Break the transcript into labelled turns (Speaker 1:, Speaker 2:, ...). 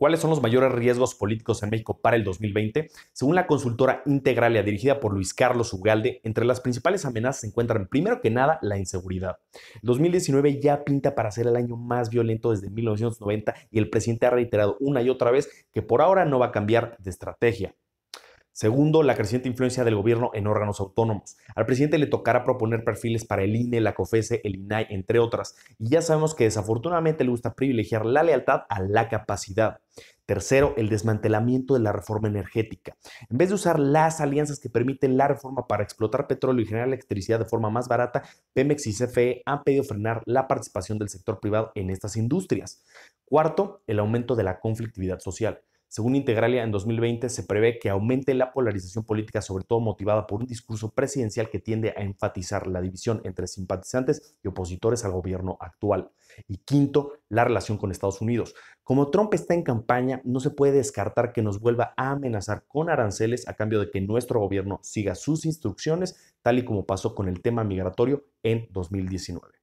Speaker 1: ¿Cuáles son los mayores riesgos políticos en México para el 2020? Según la consultora Integralia dirigida por Luis Carlos Ugalde, entre las principales amenazas se encuentran, primero que nada, la inseguridad. 2019 ya pinta para ser el año más violento desde 1990 y el presidente ha reiterado una y otra vez que por ahora no va a cambiar de estrategia. Segundo, la creciente influencia del gobierno en órganos autónomos. Al presidente le tocará proponer perfiles para el INE, la COFESE, el INAI, entre otras. Y ya sabemos que desafortunadamente le gusta privilegiar la lealtad a la capacidad. Tercero, el desmantelamiento de la reforma energética. En vez de usar las alianzas que permiten la reforma para explotar petróleo y generar electricidad de forma más barata, Pemex y CFE han pedido frenar la participación del sector privado en estas industrias. Cuarto, el aumento de la conflictividad social. Según Integralia, en 2020 se prevé que aumente la polarización política, sobre todo motivada por un discurso presidencial que tiende a enfatizar la división entre simpatizantes y opositores al gobierno actual. Y quinto, la relación con Estados Unidos. Como Trump está en campaña, no se puede descartar que nos vuelva a amenazar con aranceles a cambio de que nuestro gobierno siga sus instrucciones, tal y como pasó con el tema migratorio en 2019.